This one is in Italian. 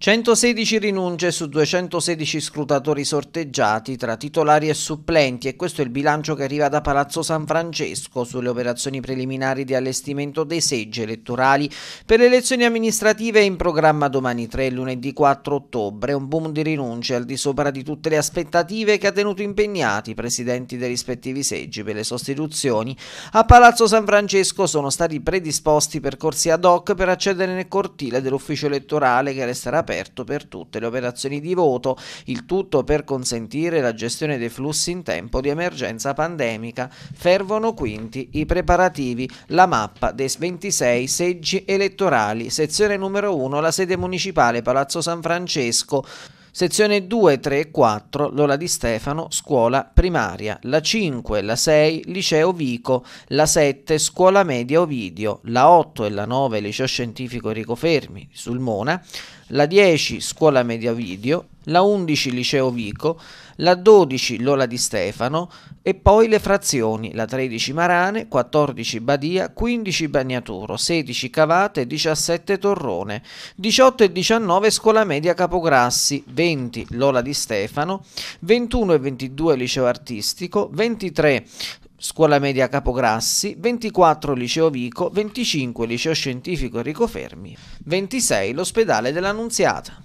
116 rinunce su 216 scrutatori sorteggiati tra titolari e supplenti e questo è il bilancio che arriva da Palazzo San Francesco sulle operazioni preliminari di allestimento dei seggi elettorali per le elezioni amministrative in programma domani 3 e lunedì 4 ottobre. Un boom di rinunce al di sopra di tutte le aspettative che ha tenuto impegnati i presidenti dei rispettivi seggi per le sostituzioni. A Palazzo San Francesco sono stati predisposti percorsi ad hoc per accedere nel cortile dell'ufficio elettorale che resterà aperto per tutte le operazioni di voto, il tutto per consentire la gestione dei flussi in tempo di emergenza pandemica. Fervono quindi i preparativi, la mappa dei 26 seggi elettorali, sezione numero 1, la sede municipale Palazzo San Francesco. Sezione 2, 3 e 4, Lola di Stefano, scuola primaria. La 5, la 6, liceo Vico. La 7, scuola media Ovidio. La 8 e la 9, liceo scientifico Enrico Fermi, Sulmona. La 10, scuola media Ovidio la 11 Liceo Vico, la 12 Lola di Stefano e poi le frazioni, la 13 Marane, 14 Badia, 15 Bagnaturo, 16 Cavate, 17 Torrone, 18 e 19 Scuola Media Capograssi, 20 Lola di Stefano, 21 e 22 Liceo Artistico, 23 Scuola Media Capograssi, 24 Liceo Vico, 25 Liceo Scientifico Enrico Fermi, 26 l'Ospedale dell'Annunziata.